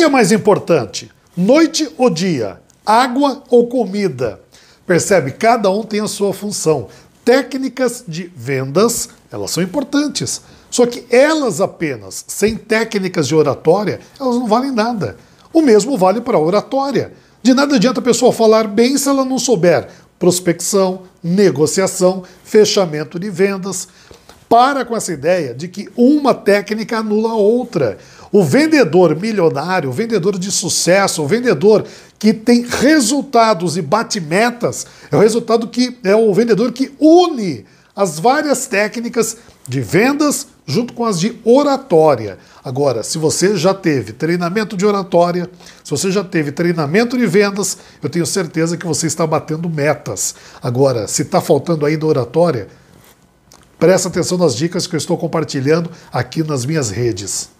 que é mais importante? Noite ou dia? Água ou comida? Percebe? Cada um tem a sua função. Técnicas de vendas, elas são importantes. Só que elas apenas, sem técnicas de oratória, elas não valem nada. O mesmo vale para a oratória. De nada adianta a pessoa falar bem se ela não souber prospecção, negociação, fechamento de vendas. Para com essa ideia de que uma técnica anula a outra. O vendedor milionário, o vendedor de sucesso, o vendedor que tem resultados e bate metas, é o resultado que é o vendedor que une as várias técnicas de vendas junto com as de oratória. Agora, se você já teve treinamento de oratória, se você já teve treinamento de vendas, eu tenho certeza que você está batendo metas. Agora, se está faltando ainda oratória, presta atenção nas dicas que eu estou compartilhando aqui nas minhas redes.